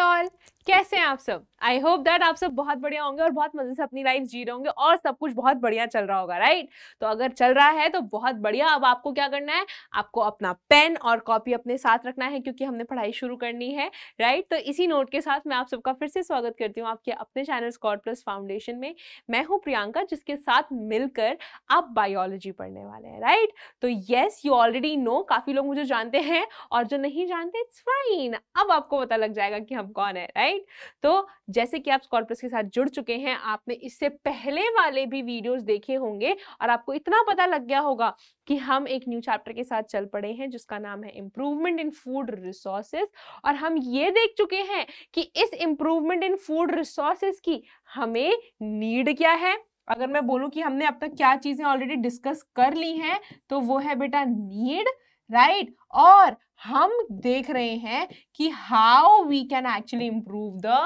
All कैसे हैं आप सब आई होप दैट आप सब बहुत बढ़िया होंगे और बहुत मजे से अपनी लाइफ जी रहे होंगे और सब कुछ बहुत बढ़िया चल रहा होगा राइट right? तो अगर चल रहा है तो बहुत बढ़िया अब आपको क्या करना है आपको अपना पेन और कॉपी अपने साथ रखना है क्योंकि हमने पढ़ाई शुरू करनी है राइट right? तो इसी नोट के साथ मैं आप सबका फिर से स्वागत करती हूँ आपके अपने चैनल स्कॉट प्लस फाउंडेशन में मैं हूँ प्रियंका जिसके साथ मिलकर आप बायोलॉजी पढ़ने वाले हैं राइट right? तो येस यू ऑलरेडी नो काफ़ी लोग मुझे जानते हैं और जो नहीं जानते इट्स फाइन अब आपको पता लग जाएगा कि हम कौन है राइट तो जैसे कि आप स्कॉर्पियस के साथ जुड़ चुके हैं आपने इससे पहले वाले भी वीडियोस देखे होंगे और आपको इतना पता लग गया होगा कि हम एक न्यू चैप्टर के साथ चल पड़े हैं जिसका नाम है इम्प्रूवमेंट इन फूड रिसोर्सेज और हम ये देख चुके हैं कि इस इम्प्रूवमेंट इन फूड रिसोर्सेज की हमें नीड क्या है अगर मैं बोलूं कि हमने अब तक क्या चीज़ें ऑलरेडी डिस्कस कर ली हैं तो वो है बेटा नीड राइट right? और हम देख रहे हैं कि how we can actually improve the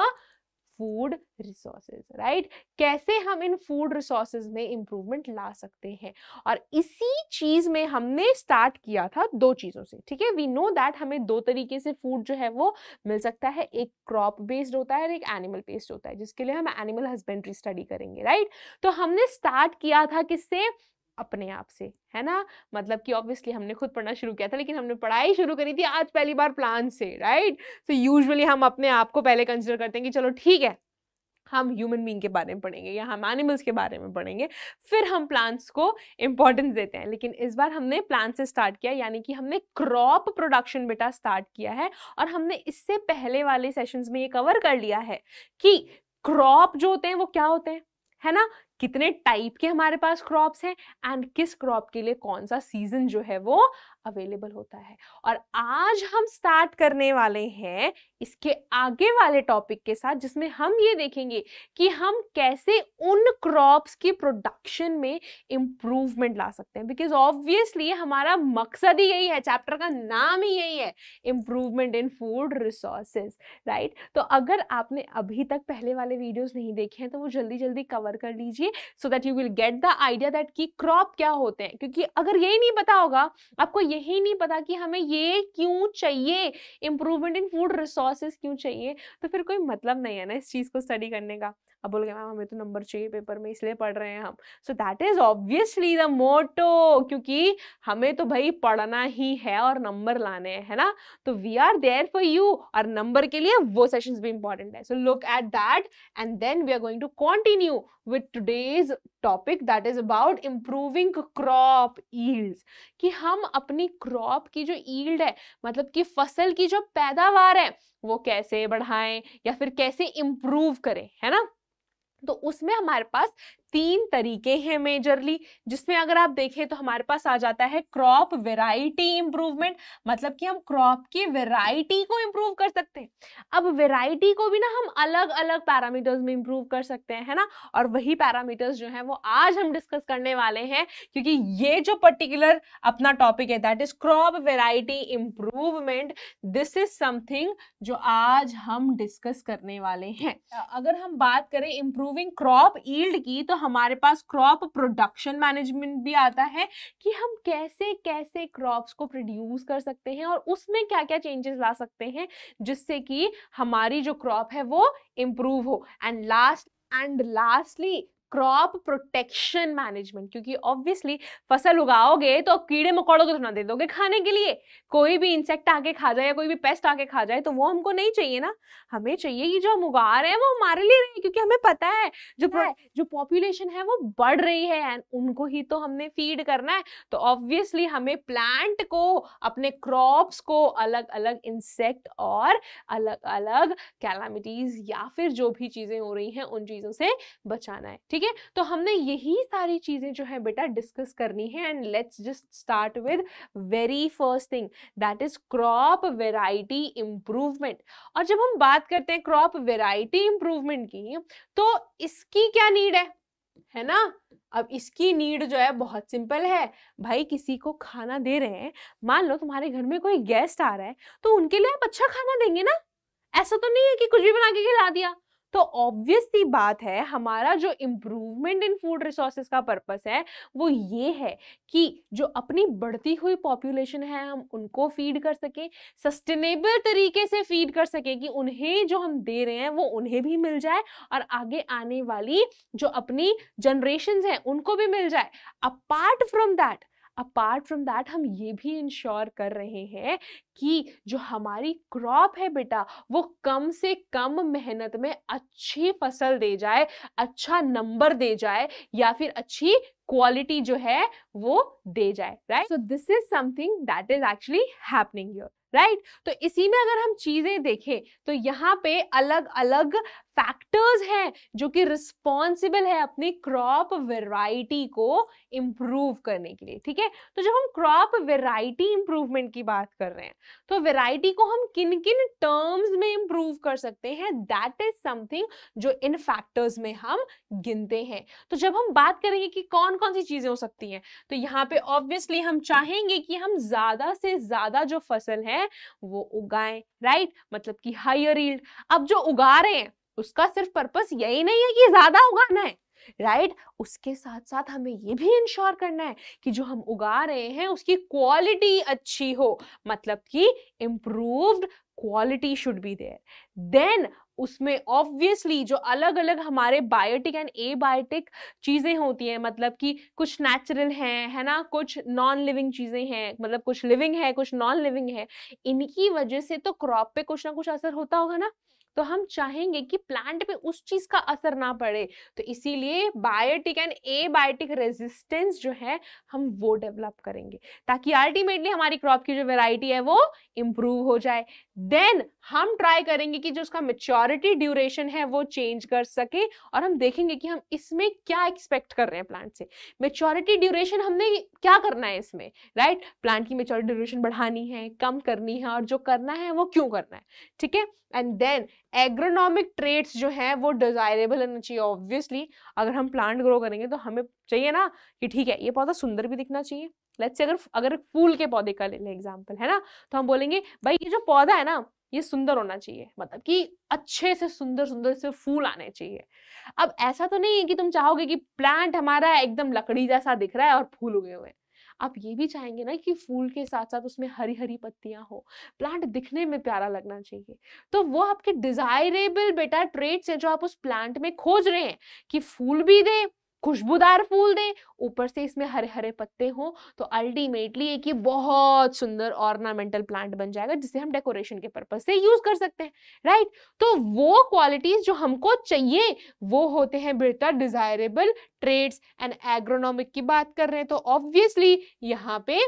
food resources right कैसे हम इन फूड रिसोर्सेज में इम्प्रूवमेंट ला सकते हैं और इसी चीज़ में हमने स्टार्ट किया था दो चीज़ों से ठीक है वी नो दैट हमें दो तरीके से फूड जो है वो मिल सकता है एक क्रॉप बेस्ड होता है और एक एनिमल बेस्ड होता है जिसके लिए हम एनिमल हस्बेंड्री स्टडी करेंगे राइट right? तो हमने स्टार्ट किया था किससे अपने आप से है ना मतलब कि ऑब्वियसली हमने खुद पढ़ना शुरू किया था लेकिन हमने पढ़ाई शुरू करी थी आज पहली बार प्लान से राइट सो यूजुअली हम अपने आप को पहले कंसिडर करते हैं कि चलो ठीक है हम ह्यूमन बींग के बारे में पढ़ेंगे या हम एनिमल्स के बारे में पढ़ेंगे फिर हम प्लांट्स को इम्पोर्टेंस देते हैं लेकिन इस बार हमने प्लांट से स्टार्ट किया यानी कि हमने क्रॉप प्रोडक्शन बेटा स्टार्ट किया है और हमने इससे पहले वाले सेशंस में ये कवर कर लिया है कि क्रॉप जो होते हैं वो क्या होते हैं है ना कितने टाइप के हमारे पास क्रॉप्स हैं एंड किस क्रॉप के लिए कौन सा सीजन जो है वो अवेलेबल होता है और आज हम स्टार्ट करने वाले हैं इसके आगे वाले टॉपिक के साथ जिसमें हम ये देखेंगे कि हम कैसे उन क्रॉप्स की प्रोडक्शन में इम्प्रूवमेंट ला सकते हैं बिकॉज ऑब्वियसली हमारा मकसद ही यही है चैप्टर का नाम ही यही है improvement in food resources right तो अगर आपने अभी तक पहले वाले वीडियोज़ नहीं देखे हैं तो वो जल्दी जल्दी कवर कर लीजिए कीजिए so that you will get the idea that कि क्रॉप क्या होते हैं क्योंकि अगर यही नहीं पता होगा आपको यही नहीं पता कि हमें ये क्यों चाहिए इंप्रूवमेंट इन फूड रिसोर्सेज क्यों चाहिए तो फिर कोई मतलब नहीं है ना इस चीज़ को स्टडी करने का अब बोल गए मैम हमें तो नंबर चाहिए पेपर में इसलिए पढ़ रहे हैं हम so that is obviously the motto क्योंकि हमें तो भाई पढ़ना ही है और नंबर लाने हैं है ना तो we are there for you और नंबर के लिए वो सेशंस भी इंपॉर्टेंट है so look at that and then we are going to continue with today's topic that is about improving crop yields कि हम अपनी क्रॉप की जो yield है मतलब कि फसल की जो पैदावार है वो कैसे बढ़ाएं या फिर कैसे इम्प्रूव करें है ना तो उसमें हमारे पास तीन तरीके हैं मेजरली जिसमें अगर आप देखें तो हमारे पास आ जाता है क्रॉप वेराइटी इंप्रूवमेंट मतलब कि हम क्रॉप की वेराइटी को इम्प्रूव कर सकते हैं अब वेराइटी को भी ना हम अलग अलग पैरामीटर्स में इम्प्रूव कर सकते हैं है ना और वही पैरामीटर्स जो है वो आज हम डिस्कस करने वाले हैं क्योंकि ये जो पर्टिकुलर अपना टॉपिक है that is crop variety improvement this is something जो आज हम डिस्कस करने वाले हैं अगर हम बात करें इम्प्रूविंग क्रॉप ईल्ड की तो हमारे पास क्रॉप प्रोडक्शन मैनेजमेंट भी आता है कि हम कैसे कैसे क्रॉप्स को प्रोड्यूस कर सकते हैं और उसमें क्या क्या चेंजेस ला सकते हैं जिससे कि हमारी जो क्रॉप है वो इम्प्रूव हो and last and lastly crop protection management क्योंकि ऑब्वियसली फसल उगाओगे तो कीड़े मकोड़ों को तो ना दे दोगे खाने के लिए कोई भी इंसेक्ट आके खा जाए या कोई भी पेस्ट आके खा जाए तो वो हमको नहीं चाहिए ना हमें चाहिए कि जो हम उगा रहे हैं वो हमारे लिए रहे क्योंकि हमें पता है जो जो पॉपुलेशन है वो बढ़ रही है एंड उनको ही तो हमने फीड करना है तो ऑब्वियसली हमें प्लांट को अपने क्रॉप्स को अलग अलग इंसेक्ट और अलग अलग कैलामिटीज या फिर जो भी चीजें हो रही हैं उन चीजों से बचाना है ठीक है ठीक है तो हमने यही सारी चीज़ें जो है बेटा डिस्कस करनी है and let's just start with very first thing that is crop variety improvement और जब हम बात करते हैं क्रॉप वेराइटी इंप्रूवमेंट की तो इसकी क्या नीड है है ना अब इसकी नीड जो है बहुत सिंपल है भाई किसी को खाना दे रहे हैं मान लो तुम्हारे घर में कोई गेस्ट आ रहा है तो उनके लिए आप अच्छा खाना देंगे ना ऐसा तो नहीं है कि कुछ भी बना के खिला दिया तो ऑब्वियस सी बात है हमारा जो इम्प्रूवमेंट इन फूड रिसोर्सेज का पर्पस है वो ये है कि जो अपनी बढ़ती हुई पॉपुलेशन है हम उनको फीड कर सकें सस्टेनेबल तरीके से फीड कर सकें कि उन्हें जो हम दे रहे हैं वो उन्हें भी मिल जाए और आगे आने वाली जो अपनी जनरेशन हैं उनको भी मिल जाए apart from that apart from that हम ये भी इंश्योर कर रहे हैं कि जो हमारी क्रॉप है बेटा वो कम से कम मेहनत में अच्छी फसल दे जाए अच्छा नंबर दे जाए या फिर अच्छी क्वालिटी जो है वो दे जाए right so this is something that is actually happening your right तो इसी में अगर हम चीज़ें देखें तो यहाँ पे अलग अलग फैक्टर्स हैं जो कि रिस्पॉन्सिबल है अपनी क्रॉप वेराइटी को इम्प्रूव करने के लिए ठीक है तो जब हम क्रॉप वेराइटी इम्प्रूवमेंट की बात कर रहे हैं तो वेराइटी को हम किन किन टर्म्स में इम्प्रूव कर सकते हैं दैट इज समथिंग जो इन फैक्टर्स में हम गिनते हैं तो जब हम बात करेंगे कि कौन कौन कौन सी चीज़ें हो सकती हैं तो यहाँ पे ऑब्वियसली हम चाहेंगे कि हम ज़्यादा से ज़्यादा जो फसल है वो उगाएं राइट मतलब कि हायर ईल्ड अब जो उगा रहे हैं उसका सिर्फ पर्पस यही नहीं है कि ज़्यादा उगाना है राइट right? उसके साथ साथ हमें ये भी इंश्योर करना है कि जो हम उगा रहे हैं उसकी क्वालिटी अच्छी हो मतलब कि improved quality should be there then उसमें ऑब्वियसली जो अलग अलग हमारे बायोटिक एंड ए बायोटिक चीज़ें होती हैं मतलब कि कुछ नेचुरल हैं है ना कुछ नॉन लिविंग चीज़ें हैं मतलब कुछ लिविंग है कुछ नॉन लिविंग है इनकी वजह से तो क्रॉप पे कुछ ना कुछ असर होता होगा ना तो हम चाहेंगे कि प्लांट पे उस चीज का असर ना पड़े तो इसीलिए biotic and abiotic resistance जो है हम वो डेवलप करेंगे ताकि अल्टीमेटली हमारी क्रॉप की जो वेराइटी है वो इम्प्रूव हो जाए देन हम ट्राई करेंगे कि जो उसका मेच्योरिटी ड्यूरेशन है वो चेंज कर सके और हम देखेंगे कि हम इसमें क्या एक्सपेक्ट कर रहे हैं प्लांट से मेच्योरिटी ड्यूरेशन हमने क्या करना है इसमें राइट right? प्लांट की मेच्योरिटी ड्यूरेशन बढ़ानी है कम करनी है और जो करना है वो क्यों करना है ठीक है एंड देन एग्रोनॉमिक ट्रेड्स जो हैं वो डिज़ायरेबल होना चाहिए ऑब्वियसली अगर हम प्लांट ग्रो करेंगे तो हमें चाहिए ना कि ठीक है ये पौधा सुंदर भी दिखना चाहिए लेट्स अगर अगर फूल के पौधे का ले लें एग्जाम्पल है ना तो हम बोलेंगे भाई ये जो पौधा है ना ये सुंदर होना चाहिए मतलब कि अच्छे से सुंदर सुंदर से फूल आने चाहिए अब ऐसा तो नहीं है कि तुम चाहोगे कि प्लांट हमारा एकदम लकड़ी जैसा दिख रहा है और फूल उगे हुए हैं आप ये भी चाहेंगे ना कि फूल के साथ साथ उसमें हरी हरी पत्तियां हो प्लांट दिखने में प्यारा लगना चाहिए तो वो आपके डिजायरेबल बेटा ट्रेड्स हैं जो आप उस प्लांट में खोज रहे हैं कि फूल भी दे खुशबूदार फूल दें ऊपर से इसमें हरे हरे पत्ते हों तो अल्टीमेटली एक ये बहुत सुंदर ऑर्नामेंटल प्लांट बन जाएगा जिसे हम डेकोरेशन के पर्पज से यूज कर सकते हैं राइट तो वो क्वालिटीज जो हमको चाहिए वो होते हैं बेटा डिजायरेबल ट्रेड्स एंड एग्रोनॉमिक की बात कर रहे हैं तो ऑब्वियसली यहाँ पे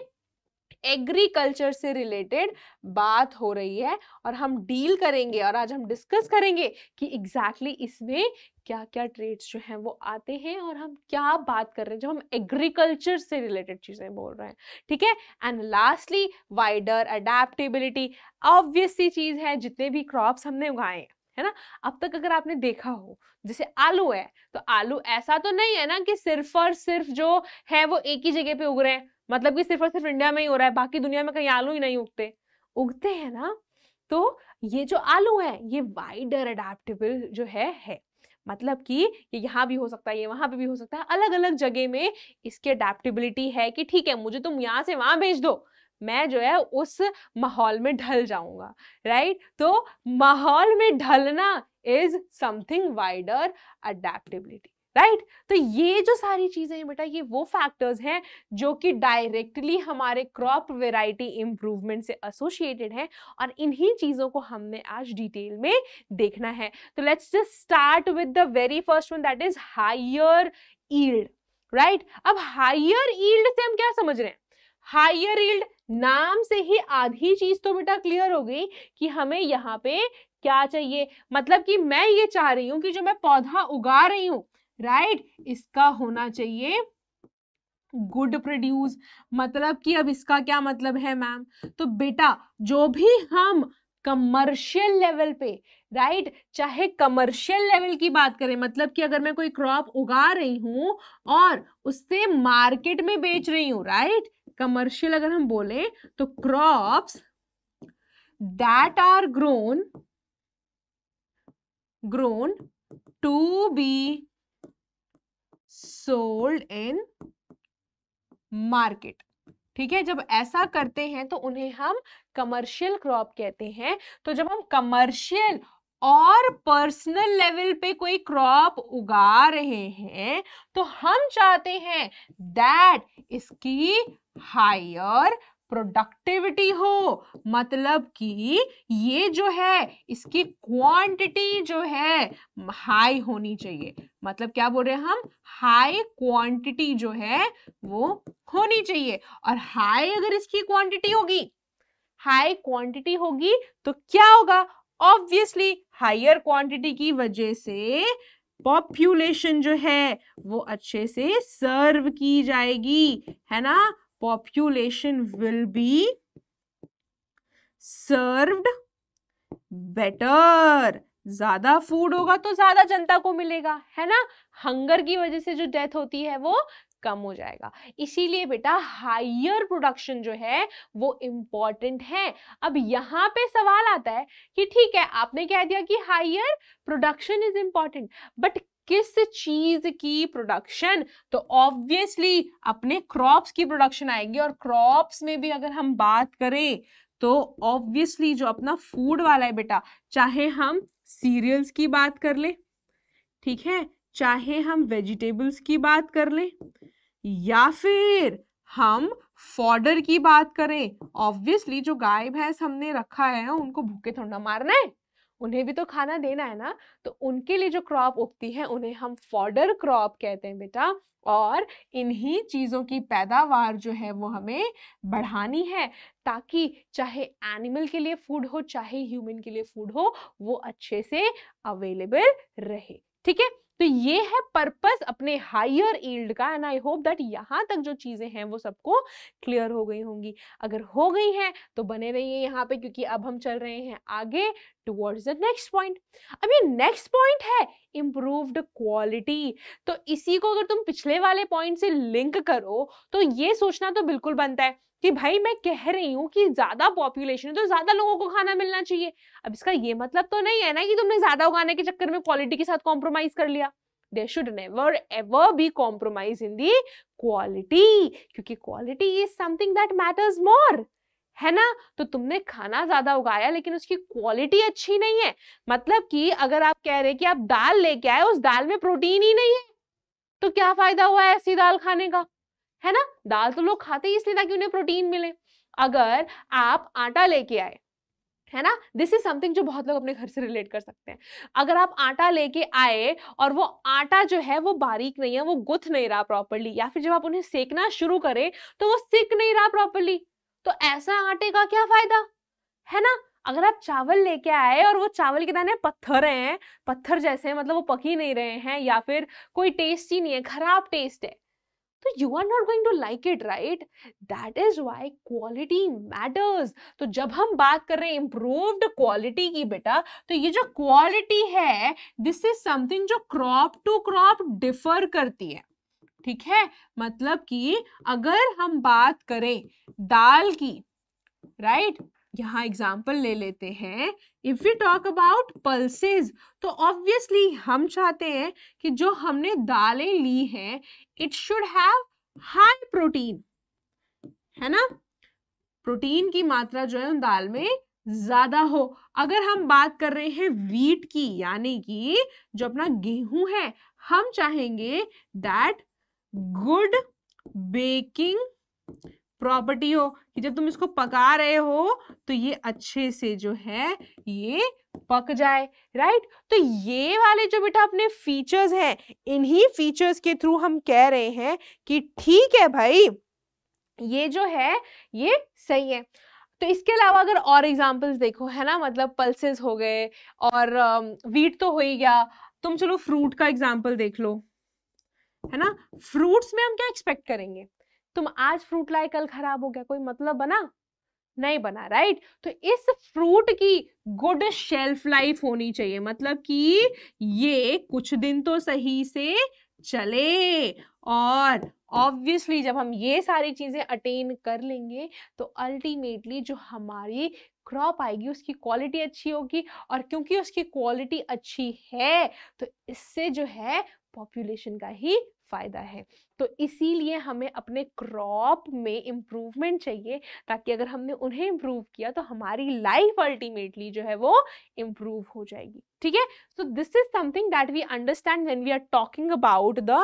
एग्रीकल्चर से रिलेटेड बात हो रही है और हम डील करेंगे और आज हम डिस्कस करेंगे कि एग्जैक्टली exactly इसमें क्या क्या ट्रेड्स जो हैं वो आते हैं और हम क्या बात कर रहे हैं जो हम एग्रीकल्चर से रिलेटेड चीज़ें बोल रहे हैं ठीक है and lastly wider adaptability obviously चीज़ है जितने भी क्रॉप्स हमने उगाए है ना अब तक अगर आपने देखा हो जैसे आलू है तो आलू ऐसा तो नहीं है ना कि सिर्फ और सिर्फ जो है वो एक ही जगह पे उग रहे हैं मतलब कि सिर्फ और सिर्फ इंडिया में ही हो रहा है बाकी दुनिया में कहीं आलू ही नहीं उगते उगते हैं ना तो ये जो आलू है ये वाइडर अडेप्टेबल जो है है मतलब कि ये यहाँ भी हो सकता है ये वहां पे भी हो सकता है अलग अलग जगह में इसकी अडेप्टेबिलिटी है कि ठीक है मुझे तुम यहाँ से वहां भेज दो मैं जो है उस माहौल में ढल जाऊंगा राइट तो माहौल में ढलना is something wider adaptability right तो ये जो सारी चीज़ें हैं बेटा ये वो फैक्टर्स हैं जो कि डायरेक्टली हमारे क्रॉप वेराइटी इम्प्रूवमेंट से एसोसिएटेड हैं और इन्हीं चीज़ों को हमने आज डिटेल में देखना है तो let's just start with the very first one that is higher yield right अब हायर ईल्ड से हम क्या समझ रहे हैं हायर ईल्ड नाम से ही आधी चीज तो बेटा क्लियर हो गई कि हमें यहाँ पे क्या चाहिए मतलब कि मैं ये चाह रही हूँ कि जो मैं पौधा उगा रही हूँ राइट right? इसका होना चाहिए गुड प्रोड्यूस मतलब कि अब इसका क्या मतलब है मैम तो बेटा जो भी हम कमर्शियल लेवल पे राइट right? चाहे कमर्शियल लेवल की बात करें मतलब कि अगर मैं कोई क्रॉप उगा रही हूं और उससे मार्केट में बेच रही हूं राइट कमर्शियल अगर हम बोले तो crops that are grown grown to be sold in market ठीक है जब ऐसा करते हैं तो उन्हें हम कमर्शियल क्रॉप कहते हैं तो जब हम कमर्शियल और पर्सनल लेवल पे कोई क्रॉप उगा रहे हैं तो हम चाहते हैं दैट इसकी हायर प्रोडक्टिविटी हो मतलब कि ये जो है इसकी क्वांटिटी जो है हाई होनी चाहिए मतलब क्या बोल रहे हैं हम हाई क्वांटिटी जो है वो होनी चाहिए और हाई अगर इसकी क्वांटिटी होगी हाई क्वांटिटी होगी तो क्या होगा ऑब्वियसली हायर क्वांटिटी की वजह से पॉपुलेशन जो है वो अच्छे से सर्व की जाएगी है ना population will be served better ज्यादा फूड होगा तो ज्यादा जनता को मिलेगा है ना हंगर की वजह से जो डेथ होती है वो कम हो जाएगा इसीलिए बेटा हायर प्रोडक्शन जो है वो इंपॉर्टेंट है अब यहाँ पे सवाल आता है कि ठीक है आपने कह दिया कि higher production is important but किस चीज की प्रोडक्शन तो ऑब्वियसली अपने क्रॉप्स की प्रोडक्शन आएगी और क्रॉप्स में भी अगर हम बात करें तो ऑब्वियसली जो अपना फूड वाला है बेटा चाहे हम सीरियल्स की बात कर ले ठीक है चाहे हम वेजिटेबल्स की बात कर ले या फिर हम फॉर्डर की बात करें ऑब्वियसली जो गाय भैंस हमने रखा है उनको भूखे थोड़ा मारना है उन्हें भी तो खाना देना है ना तो उनके लिए जो क्रॉप उगती है उन्हें हम फॉर्डर क्रॉप कहते हैं बेटा और इन्हीं चीज़ों की पैदावार जो है वो हमें बढ़ानी है ताकि चाहे एनिमल के लिए फूड हो चाहे ह्यूमन के लिए फूड हो वो अच्छे से अवेलेबल रहे ठीक है तो ये है पर्पस अपने हायर ईल्ड का एंड आई होप दैट यहाँ तक जो चीज़ें हैं वो सबको क्लियर हो गई होंगी अगर हो गई हैं तो बने रहिए यहाँ पे क्योंकि अब हम चल रहे हैं आगे टुवर्ड्स द नेक्स्ट पॉइंट अब ये नेक्स्ट पॉइंट है इम्प्रूव्ड क्वालिटी तो इसी को अगर तुम पिछले वाले पॉइंट से लिंक करो तो ये सोचना तो बिल्कुल बनता है कि भाई मैं कह रही हूँ कि ज्यादा पॉपुलेशन है तो ज्यादा लोगों को खाना मिलना चाहिए अब इसका ये मतलब तो नहीं है ना कि तुमने ज्यादा उगाने के चक्कर में क्वालिटी के साथ कॉम्प्रोमाइज कर लिया there should never ever be compromise in the quality क्योंकि quality is something that matters more है ना तो तुमने खाना ज्यादा उगाया लेकिन उसकी क्वालिटी अच्छी नहीं है मतलब कि अगर आप कह रहे कि आप दाल लेके आए उस दाल में प्रोटीन ही नहीं है तो क्या फायदा हुआ ऐसी दाल खाने का है ना दाल तो लोग खाते ही इसलिए ताकि उन्हें प्रोटीन मिले अगर आप आटा लेके आए है ना दिस इज समथिंग जो बहुत लोग अपने घर से रिलेट कर सकते हैं अगर आप आटा लेके आए और वो आटा जो है वो बारीक नहीं है वो गुथ नहीं रहा प्रॉपरली या फिर जब आप उन्हें सेकना शुरू करें तो वो सेक नहीं रहा प्रॉपरली तो ऐसा आटे का क्या फायदा है ना अगर आप चावल लेके आए और वो चावल के दाने पत्थर हैं पत्थर जैसे हैं मतलब वो पकी नहीं रहे हैं या फिर कोई टेस्ट ही नहीं है खराब टेस्ट है तो you are not going to like it right that is why quality matters तो जब हम बात कर रहे हैं इम्प्रूव्ड क्वालिटी की बेटा तो ये जो क्वालिटी है दिस इज समथिंग जो क्रॉप टू क्रॉप डिफर करती है ठीक है मतलब कि अगर हम बात करें दाल की राइट right? यहाँ एग्जाम्पल ले लेते हैं if you talk about pulses तो ऑब्वियसली हम चाहते हैं कि जो हमने दालें ली हैं it should have high protein है ना प्रोटीन की मात्रा जो है उन दाल में ज़्यादा हो अगर हम बात कर रहे हैं वीट की यानी कि जो अपना गेहूं है हम चाहेंगे दैट गुड बेकिंग प्रॉपर्टी हो कि जब तुम इसको पका रहे हो तो ये अच्छे से जो है ये पक जाए राइट तो ये वाले जो बेटा अपने फीचर्स हैं इन्हीं फीचर्स के थ्रू हम कह रहे हैं कि ठीक है भाई ये जो है ये सही है तो इसके अलावा अगर और एग्जाम्पल्स देखो है ना मतलब पल्सेस हो गए और वीट तो हो ही गया तुम चलो फ्रूट का एग्जाम्पल देख लो है ना फ्रूट्स में हम क्या एक्सपेक्ट करेंगे तुम आज फ्रूट लाए कल खराब हो गया कोई मतलब बना नहीं बना राइट तो इस फ्रूट की गुड शेल्फ लाइफ होनी चाहिए मतलब कि ये कुछ दिन तो सही से चले और ऑब्वियसली जब हम ये सारी चीज़ें अटेन कर लेंगे तो अल्टीमेटली जो हमारी क्रॉप आएगी उसकी क्वालिटी अच्छी होगी और क्योंकि उसकी क्वालिटी अच्छी है तो इससे जो है पॉपुलेशन का ही फ़ायदा है तो इसीलिए हमें अपने क्रॉप में इम्प्रूवमेंट चाहिए ताकि अगर हमने उन्हें इम्प्रूव किया तो हमारी लाइफ अल्टीमेटली जो है वो इम्प्रूव हो जाएगी ठीक है so this is something that we understand when we are talking about the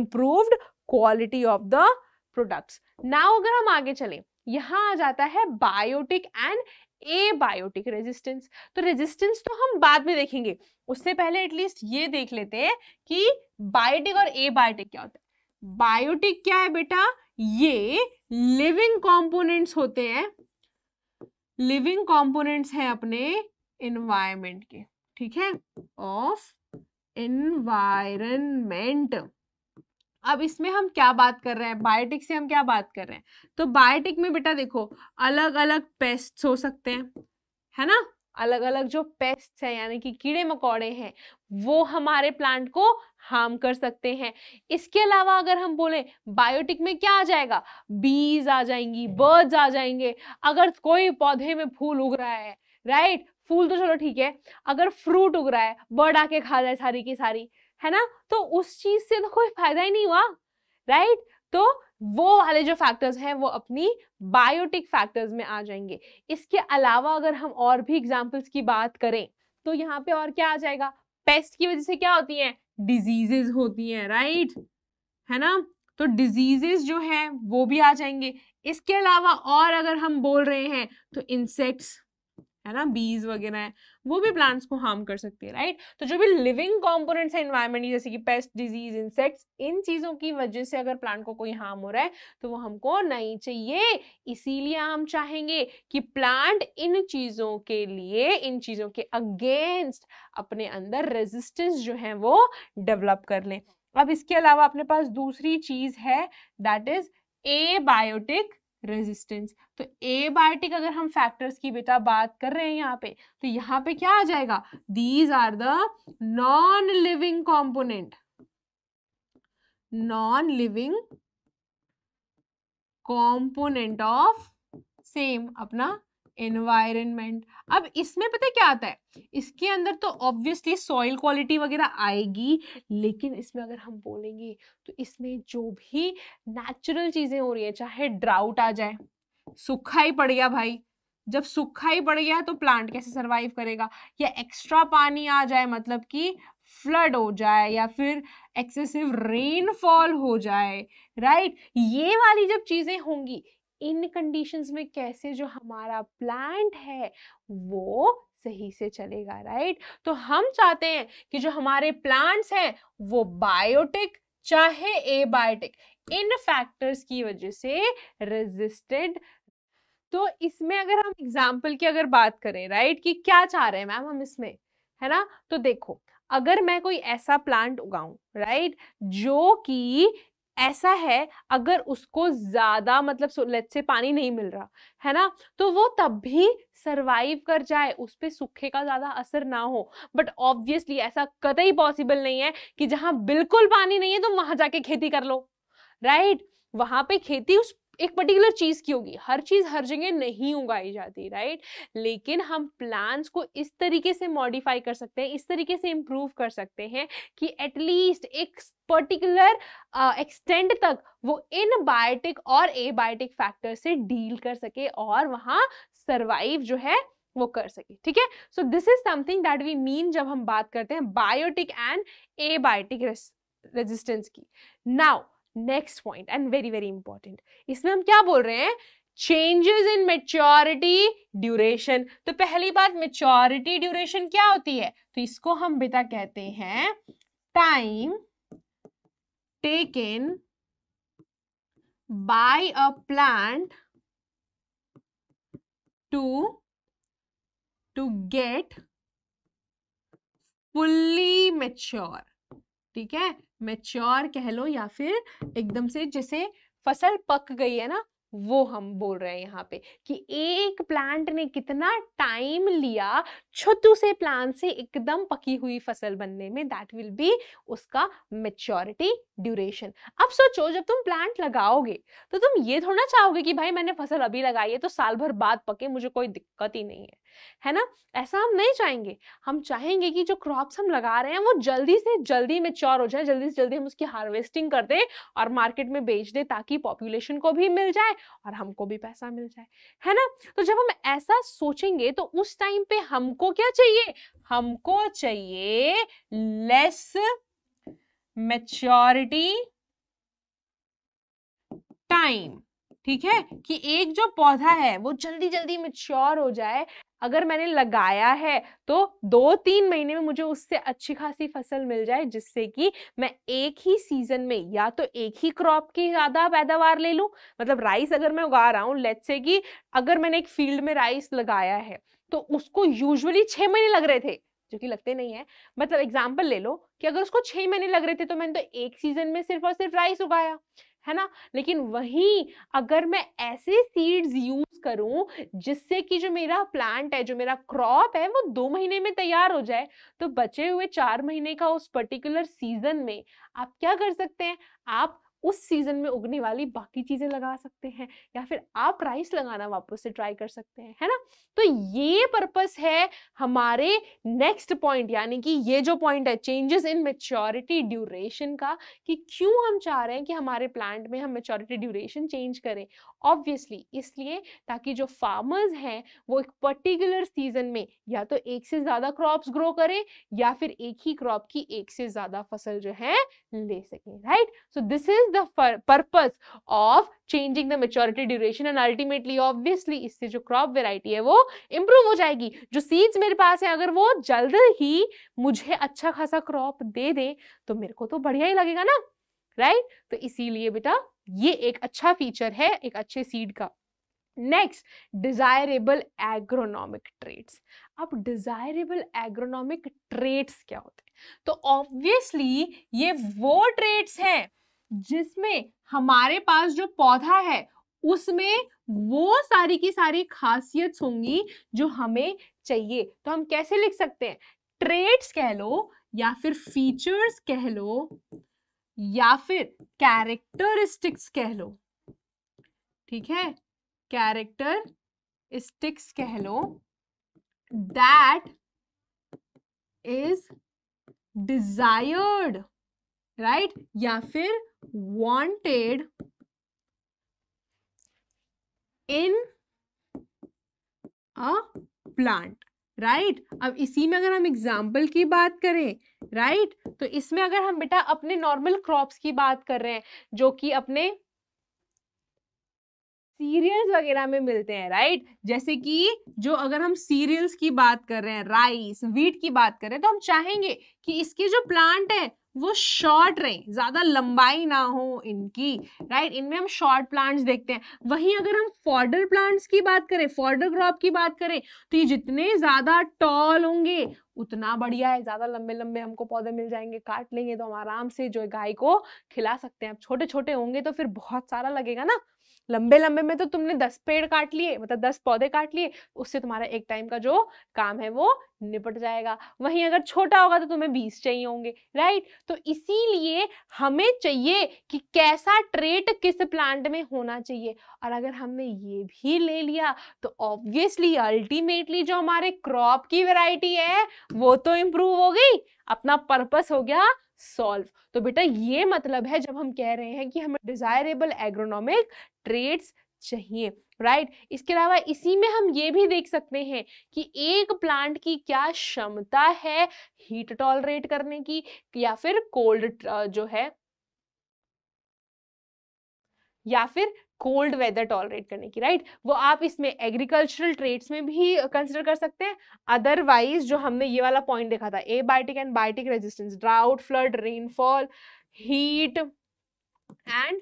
improved quality of the products now अगर हम आगे चलें यहाँ आ जाता है बायोटिक एंड एबायोटिक रेजिस्टेंस तो रेजिस्टेंस तो हम बाद में देखेंगे उससे पहले एटलीस्ट ये देख लेते हैं कि बायोटिक और एबायोटिक क्या होता है बायोटिक क्या है बेटा ये लिविंग कंपोनेंट्स होते हैं लिविंग कंपोनेंट्स हैं अपने एनवायरमेंट के ठीक है ऑफ इन्वायरमेंट अब इसमें हम क्या बात कर रहे हैं बायोटिक से हम क्या बात कर रहे हैं तो बायोटिक में बेटा देखो अलग अलग पेस्ट हो सकते हैं है ना अलग अलग जो पेस्ट है यानी कि कीड़े मकोड़े हैं वो हमारे प्लांट को हार्म कर सकते हैं इसके अलावा अगर हम बोले बायोटिक में क्या आ जाएगा बीज आ जाएंगी बर्ड्स आ जाएंगे अगर कोई पौधे में फूल उग रहा है राइट फूल तो चलो ठीक है अगर फ्रूट उग रहा है बर्ड आके खा जाए सारी की सारी है ना तो उस चीज से तो कोई फायदा ही नहीं हुआ राइट तो वो वाले जो फैक्टर्स हैं वो अपनी बायोटिक फैक्टर्स में आ जाएंगे इसके अलावा अगर हम और भी एग्जाम्पल्स की बात करें तो यहाँ पे और क्या आ जाएगा पेस्ट की वजह से क्या होती है डिजीजेज होती हैं राइट है ना तो डिजीजेज जो हैं वो भी आ जाएंगे इसके अलावा और अगर हम बोल रहे हैं तो इंसेक्ट्स है ना बीज वगैरह है वो भी प्लांट्स को हार्म कर सकती है राइट तो जो भी लिविंग कॉम्पोनेंट्स है इन्वायरमेंट जैसे कि पेस्ट डिजीज इंसेक्ट्स इन चीज़ों की वजह से अगर प्लांट को कोई हार्म हो रहा है तो वो हमको नहीं चाहिए इसीलिए हम चाहेंगे कि प्लांट इन चीज़ों के लिए इन चीज़ों के अगेंस्ट अपने अंदर रेजिस्टेंस जो है वो डेवलप कर लें अब इसके अलावा अपने पास दूसरी चीज़ है that is abiotic resistance तो एबायोटिक अगर हम फैक्टर्स की बेटा बात कर रहे हैं यहाँ पे तो यहाँ पे क्या आ जाएगा these are the non living component non living component of same अपना एनवायरमेंट अब इसमें पता क्या आता है इसके अंदर तो ऑब्वियसली सॉइल क्वालिटी वगैरह आएगी लेकिन इसमें अगर हम बोलेंगे तो इसमें जो भी नेचुरल चीज़ें हो रही है चाहे ड्राउट आ जाए सूखा ही पड़ गया भाई जब सूखा ही पड़ गया तो प्लांट कैसे सरवाइव करेगा या एक्स्ट्रा पानी आ जाए मतलब कि फ्लड हो जाए या फिर एक्सेसिव रेनफॉल हो जाए राइट ये वाली जब चीज़ें होंगी इन कंडीशंस में कैसे जो हमारा प्लांट है वो सही से चलेगा राइट right? तो हम चाहते हैं कि जो हमारे प्लांट्स हैं वो बायोटिक चाहे एबायोटिक इन फैक्टर्स की वजह से रेजिस्टेंट तो इसमें अगर हम एग्जाम्पल की अगर बात करें राइट right? कि क्या चाह रहे हैं मैम हम इसमें है ना तो देखो अगर मैं कोई ऐसा प्लांट उगाऊं राइट जो कि ऐसा है अगर उसको ज़्यादा मतलब लेट से पानी नहीं मिल रहा है ना तो वो तब भी सरवाइव कर जाए उस पर सूखे का ज़्यादा असर ना हो बट ऑब्वियसली ऐसा कतई पॉसिबल नहीं है कि जहां बिल्कुल पानी नहीं है तो वहां जाके खेती कर लो राइट right? वहां पे खेती उस एक पर्टिकुलर चीज़ की होगी हर चीज़ हर जगह नहीं उगाई जाती राइट लेकिन हम प्लांट्स को इस तरीके से मॉडिफाई कर सकते हैं इस तरीके से इम्प्रूव कर सकते हैं कि एटलीस्ट एक पर्टिकुलर एक्सटेंड uh, तक वो इन बायोटिक और ए बायोटिक फैक्टर से डील कर सके और वहाँ सर्वाइव जो है वो कर सके ठीक है so this is something that we mean जब हम बात करते हैं biotic and abiotic resistance की now next point and very very important इसमें हम क्या बोल रहे हैं चेंजेस इन मेच्योरिटी ड्यूरेशन तो पहली बात मेच्योरिटी ड्यूरेशन क्या होती है तो इसको हम बेटा कहते हैं time taken by a plant to to get fully mature ठीक है मेच्योर कह लो या फिर एकदम से जैसे फसल पक गई है ना वो हम बोल रहे हैं यहाँ पे कि एक प्लांट ने कितना टाइम लिया छोटू से प्लांट से एकदम पकी हुई फसल बनने में दैट विल बी उसका मेच्योरिटी ड्यूरेशन अब सोचो जब तुम प्लांट लगाओगे तो तुम ये थोड़ा चाहोगे कि भाई मैंने फसल अभी लगाई है तो साल भर बाद पके मुझे कोई दिक्कत ही नहीं है है ना ऐसा हम नहीं चाहेंगे हम चाहेंगे कि जो क्रॉप्स हम लगा रहे हैं वो जल्दी से जल्दी मेच्योर हो जाए जल्दी से जल्दी हम उसकी हार्वेस्टिंग कर दें और मार्केट में बेच दें ताकि पॉपुलेशन को भी मिल जाए और हमको भी पैसा मिल जाए है ना तो जब हम ऐसा सोचेंगे तो उस टाइम पे हमको क्या चाहिए हमको चाहिए लेस मेच्योरिटी टाइम ठीक है कि एक जो पौधा है वो जल्दी जल्दी मेच्योर हो जाए अगर मैंने लगाया है तो दो तीन महीने में मुझे उससे अच्छी खासी फसल मिल जाए जिससे कि मैं एक ही सीजन में या तो एक ही क्रॉप की ज़्यादा पैदावार ले लूं मतलब राइस अगर मैं उगा रहा हूँ लेट से कि अगर मैंने एक फील्ड में राइस लगाया है तो उसको यूजुअली छह महीने लग रहे थे जो कि लगते नहीं है मतलब एग्जाम्पल ले लो कि अगर उसको छह महीने लग रहे थे तो मैंने तो एक सीजन में सिर्फ और सिर्फ राइस उगाया है ना लेकिन वही अगर मैं ऐसे सीड्स यूज करूं जिससे कि जो मेरा प्लांट है जो मेरा क्रॉप है वो दो महीने में तैयार हो जाए तो बचे हुए चार महीने का उस पर्टिकुलर सीजन में आप क्या कर सकते हैं आप उस सीजन में उगने वाली बाकी चीजें लगा सकते हैं या फिर आप राइस लगाना वापस से ट्राई कर सकते हैं है ना तो ये पर्पस है हमारे नेक्स्ट पॉइंट यानी कि ये जो पॉइंट है चेंजेस इन मेच्योरिटी ड्यूरेशन का कि क्यों हम चाह रहे हैं कि हमारे प्लांट में हम मेच्योरिटी ड्यूरेशन चेंज करें ऑब्वियसली इसलिए ताकि जो फार्मर्स हैं वो एक पर्टिकुलर सीजन में या तो एक से ज़्यादा क्रॉप ग्रो करें या फिर एक ही क्रॉप की एक से ज़्यादा फसल जो है ले सके right so this is is the purpose of changing the maturity duration and ultimately obviously इससे जो क्रॉप वेराइटी है वो इम्प्रूव हो जाएगी जो सीड्स मेरे पास है अगर वो जल्द ही मुझे अच्छा खासा क्रॉप दे दे तो मेरे को तो बढ़िया ही लगेगा ना राइट right? तो इसीलिए बेटा ये एक अच्छा फीचर है एक अच्छे सीड का नेक्स्ट डिजायरेबल एग्रोनॉमिक ट्रेड्स अब डिजायरेबल एग्रोनॉमिक ट्रेड्स क्या होते हैं तो ऑब्वियसली ये वो ट्रेड्स हैं जिसमें हमारे पास जो पौधा है उसमें वो सारी की सारी खासियत होंगी जो हमें चाहिए तो हम कैसे लिख सकते हैं ट्रेड्स कह लो या फिर फीचर्स कह लो या फिर कैरेक्टरिस्टिक्स कह लो ठीक है कैरेक्टर स्टिक्स कह लो दैट इज डिजायर्ड राइट या फिर wanted in a plant right right? अब इसी में अगर हम एग्जाम्पल की बात करें राइट right? तो इसमें अगर हम बेटा अपने नॉर्मल क्रॉप्स की बात कर रहे हैं जो कि अपने सीरियल्स वगैरह में मिलते हैं राइट जैसे कि जो अगर हम सीरियल्स की बात कर रहे हैं राइस वीट की बात कर रहे हैं तो हम चाहेंगे कि इसके जो प्लांट हैं वो शॉर्ट रहे ज़्यादा लंबाई ना हो इनकी राइट इनमें हम शॉर्ट प्लांट्स देखते हैं वहीं अगर हम फॉर्डर प्लांट्स की बात करें फॉर्डर क्रॉप की बात करें तो ये जितने ज़्यादा टॉल होंगे उतना बढ़िया है ज़्यादा लंबे लंबे हमको पौधे मिल जाएंगे काट लेंगे तो हम आराम से जो गाय को खिला सकते हैं अब छोटे छोटे होंगे तो फिर बहुत सारा लगेगा ना लंबे लंबे में तो तुमने दस पेड़ काट लिए मतलब दस पौधे काट लिए उससे तुम्हारा एक टाइम का जो काम है वो निपट जाएगा वहीं अगर छोटा होगा तो तुम्हें बीस चाहिए होंगे राइट तो इसीलिए हमें चाहिए कि कैसा ट्रेट किस प्लांट में होना चाहिए और अगर हमने ये भी ले लिया तो ऑब्वियसली अल्टीमेटली जो हमारे क्रॉप की वेराइटी है वो तो इम्प्रूव हो गई अपना पर्पस हो गया सॉल्व तो बेटा ये मतलब है जब हम कह रहे हैं कि हमें डिजायरेबल एग्रोनॉमिक ट्रेड्स चाहिए राइट right? इसके अलावा इसी में हम ये भी देख सकते हैं कि एक प्लांट की क्या क्षमता है हीट टॉलरेट करने की या फिर कोल्ड जो है या फिर कोल्ड वेदर टॉलरेट करने की राइट right? वो आप इसमें एग्रीकल्चरल ट्रेड्स में भी कंसिडर कर सकते हैं अदरवाइज जो हमने ये वाला पॉइंट देखा था abiotic and biotic resistance drought flood rainfall heat and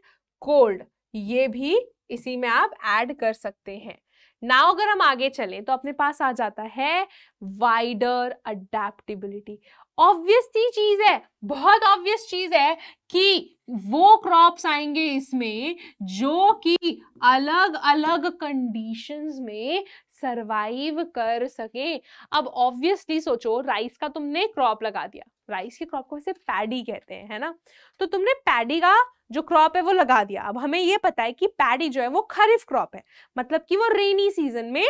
cold ये भी इसी में आप ऐड कर सकते हैं नाउ अगर हम आगे चलें तो अपने पास आ जाता है वाइडर अडेप्टिबिलिटी ऑब्वियस सी चीज है बहुत ऑब्वियस चीज है कि वो क्रॉप्स आएंगे इसमें जो कि अलग अलग कंडीशंस में सरवाइव कर सके अब ऑब्वियसली सोचो राइस का तुमने क्रॉप लगा दिया राइस के क्रॉप को वैसे पैडी कहते हैं है ना तो तुमने पैडी का जो क्रॉप है वो लगा दिया अब हमें ये पता है कि पैडी जो है वो खरीफ क्रॉप है मतलब कि वो रेनी सीजन में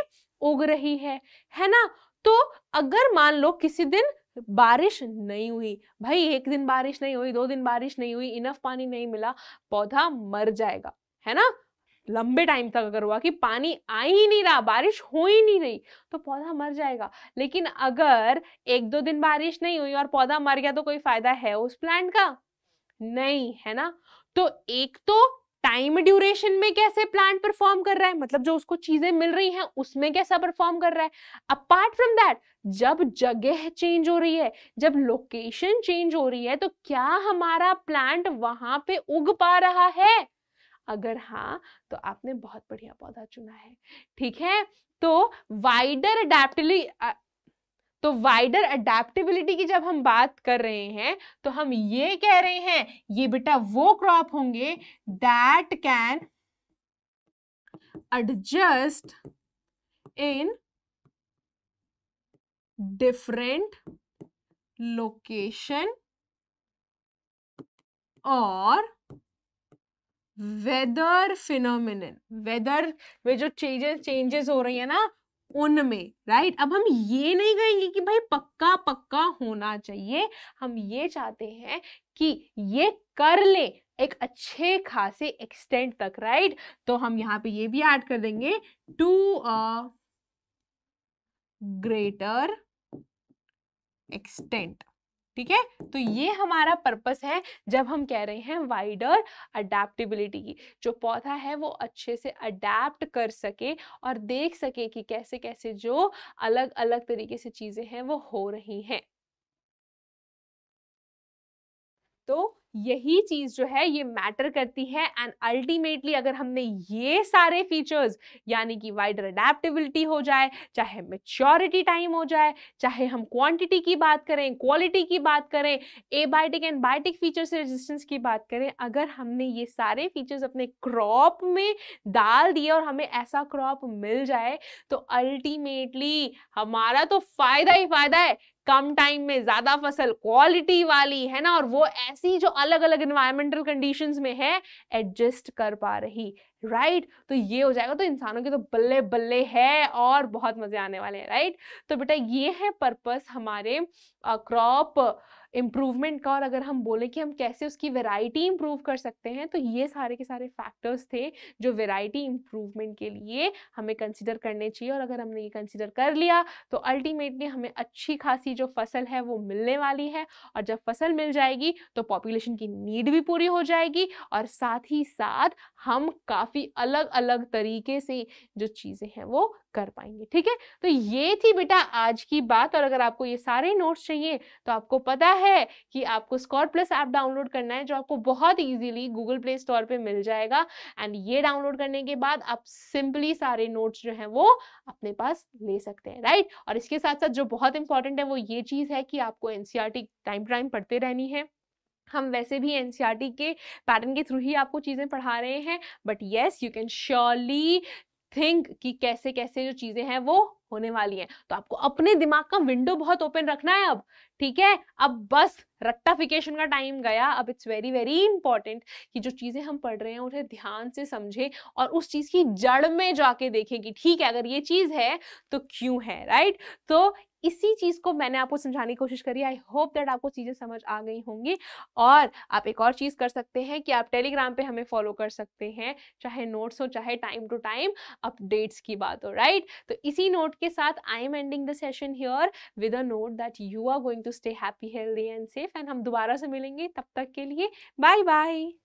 उग रही है है ना तो अगर मान लो किसी दिन बारिश नहीं हुई भाई एक दिन बारिश नहीं हुई दो दिन बारिश नहीं हुई इनफ पानी नहीं मिला पौधा मर जाएगा है ना लंबे टाइम तक अगर हुआ कि पानी आ ही नहीं रहा बारिश हो ही नहीं रही तो पौधा मर जाएगा लेकिन अगर एक दो दिन बारिश नहीं हुई और पौधा मर गया तो कोई फायदा है उस प्लांट का नहीं है ना तो एक तो टाइम ड्यूरेशन में कैसे प्लांट परफॉर्म कर रहा है मतलब जो उसको चीजें मिल रही हैं उसमें कैसा परफॉर्म कर रहा है अपार्ट फ्रॉम दैट जब जगह चेंज हो रही है जब लोकेशन चेंज हो रही है तो क्या हमारा प्लांट वहां पे उग पा रहा है अगर हाँ तो आपने बहुत बढ़िया पौधा चुना है ठीक है तो वाइडर अडेप्टली तो वाइडर अडेप्टेबिलिटी की जब हम बात कर रहे हैं तो हम ये कह रहे हैं ये बेटा वो क्रॉप होंगे that can adjust in different location or weather phenomenon weather में जो चेंजेस चेंजेस हो रही है ना उनमें राइट अब हम ये नहीं कहेंगे कि भाई पक्का पक्का होना चाहिए हम ये चाहते हैं कि ये कर ले एक अच्छे खासे एक्सटेंट तक राइट तो हम यहाँ पे ये भी ऐड कर देंगे टू ग्रेटर एक्सटेंट ठीक है तो ये हमारा पर्पस है जब हम कह रहे हैं वाइडर अडेप्टिबिलिटी की जो पौधा है वो अच्छे से अडेप्ट कर सके और देख सके कि कैसे कैसे जो अलग अलग तरीके से चीजें हैं वो हो रही हैं तो यही चीज़ जो है ये मैटर करती है एंड अल्टीमेटली अगर हमने ये सारे फीचर्स यानी कि वाइडर अडेप्टिबिलिटी हो जाए चाहे मेच्योरिटी टाइम हो जाए चाहे हम क्वांटिटी की बात करें क्वालिटी की बात करें abiotic and biotic features resistance की बात करें अगर हमने ये सारे फीचर्स अपने क्रॉप में डाल दिए और हमें ऐसा क्रॉप मिल जाए तो अल्टीमेटली हमारा तो फायदा ही फायदा है कम टाइम में ज्यादा फसल क्वालिटी वाली है ना और वो ऐसी जो अलग अलग इन्वायरमेंटल कंडीशंस में है एडजस्ट कर पा रही राइट right? तो ये हो जाएगा तो इंसानों के तो बल्ले बल्ले है और बहुत मजे आने वाले हैं राइट तो बेटा ये है पर्पस हमारे क्रॉप इम्प्रूवमेंट का और अगर हम बोलें कि हम कैसे उसकी वैरायटी इम्प्रूव कर सकते हैं तो ये सारे के सारे फैक्टर्स थे जो वैरायटी इम्प्रूवमेंट के लिए हमें कंसिडर करने चाहिए और अगर हमने ये कंसिडर कर लिया तो अल्टीमेटली हमें अच्छी खासी जो फसल है वो मिलने वाली है और जब फसल मिल जाएगी तो पॉपुलेशन की नीड भी पूरी हो जाएगी और साथ ही साथ हम काफ़ी काफ़ी अलग अलग तरीके से जो चीज़ें हैं वो कर पाएंगे ठीक है तो ये थी बेटा आज की बात और अगर आपको ये सारे नोट्स चाहिए तो आपको पता है कि आपको स्कॉट प्लस ऐप डाउनलोड करना है जो आपको बहुत ईजिली गूगल प्ले स्टोर पर मिल जाएगा एंड ये डाउनलोड करने के बाद आप सिंपली सारे नोट्स जो हैं वो अपने पास ले सकते हैं राइट और इसके साथ साथ जो बहुत इंपॉर्टेंट है वो ये चीज़ है कि आपको एनसीआरटी टाइम टाइम पढ़ते रहनी है हम वैसे भी एन के पैटर्न के थ्रू ही आपको चीज़ें पढ़ा रहे हैं but yes you can surely think कि कैसे कैसे जो चीज़ें हैं वो होने वाली हैं तो आपको अपने दिमाग का विंडो बहुत ओपन रखना है अब ठीक है अब बस रक्टाफिकेशन का टाइम गया अब इट्स वेरी वेरी इंपॉर्टेंट कि जो चीज़ें हम पढ़ रहे हैं उन्हें ध्यान से समझें और उस चीज़ की जड़ में जाके देखें कि ठीक है अगर ये चीज़ है तो क्यों है राइट तो इसी चीज़ को मैंने आपको समझाने की कोशिश करी आई होप दैट आपको चीज़ें समझ आ गई होंगी और आप एक और चीज़ कर सकते हैं कि आप टेलीग्राम पे हमें फॉलो कर सकते हैं चाहे नोट्स हो चाहे टाइम टू टाइम अपडेट्स की बात हो राइट तो इसी नोट के साथ I am ending the session here with a note that you are going to stay happy healthy and safe and हम दोबारा से मिलेंगे तब तक के लिए बाय बाय